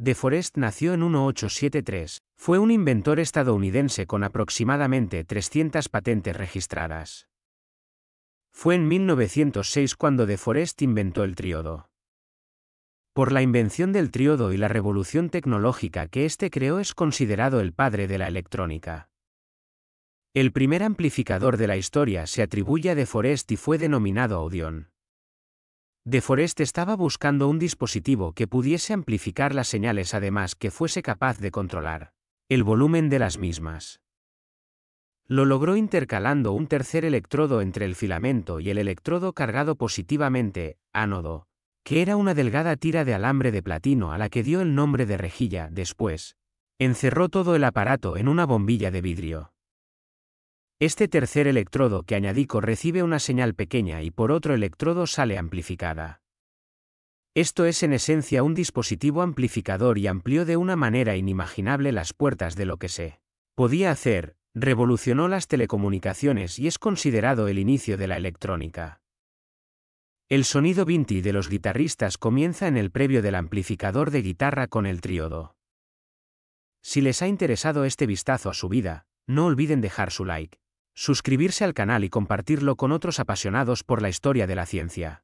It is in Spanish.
De Forest nació en 1873, fue un inventor estadounidense con aproximadamente 300 patentes registradas. Fue en 1906 cuando De Forest inventó el triodo. Por la invención del triodo y la revolución tecnológica que éste creó es considerado el padre de la electrónica. El primer amplificador de la historia se atribuye a De Forest y fue denominado Audion. De Forest estaba buscando un dispositivo que pudiese amplificar las señales además que fuese capaz de controlar el volumen de las mismas. Lo logró intercalando un tercer electrodo entre el filamento y el electrodo cargado positivamente, ánodo, que era una delgada tira de alambre de platino a la que dio el nombre de rejilla después. Encerró todo el aparato en una bombilla de vidrio. Este tercer electrodo que añadico recibe una señal pequeña y por otro electrodo sale amplificada. Esto es en esencia un dispositivo amplificador y amplió de una manera inimaginable las puertas de lo que se podía hacer, revolucionó las telecomunicaciones y es considerado el inicio de la electrónica. El sonido vinti de los guitarristas comienza en el previo del amplificador de guitarra con el triodo. Si les ha interesado este vistazo a su vida, no olviden dejar su like suscribirse al canal y compartirlo con otros apasionados por la historia de la ciencia.